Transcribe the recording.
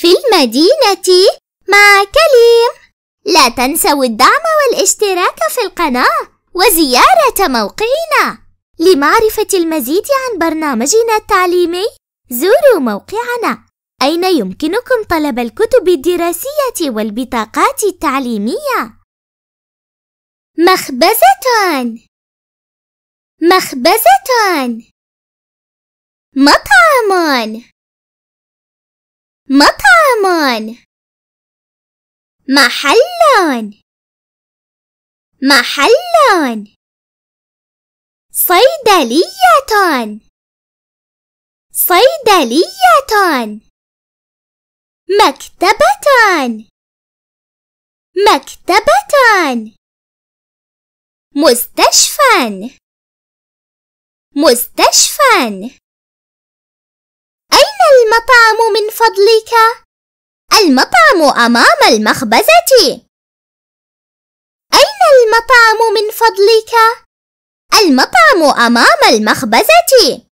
في المدينة مع كليم لا تنسوا الدعم والاشتراك في القناة وزيارة موقعنا لمعرفة المزيد عن برنامجنا التعليمي زوروا موقعنا أين يمكنكم طلب الكتب الدراسية والبطاقات التعليمية مخبزة مخبزة مطعم مطعم مكان محلان محلان صيدليتان صيدلية مكتبة مكتبة مستشفى مستشفى أين المطعم من فضلك؟ المطعم أمام المخبزة أين المطعم من فضلك؟ المطعم أمام المخبزة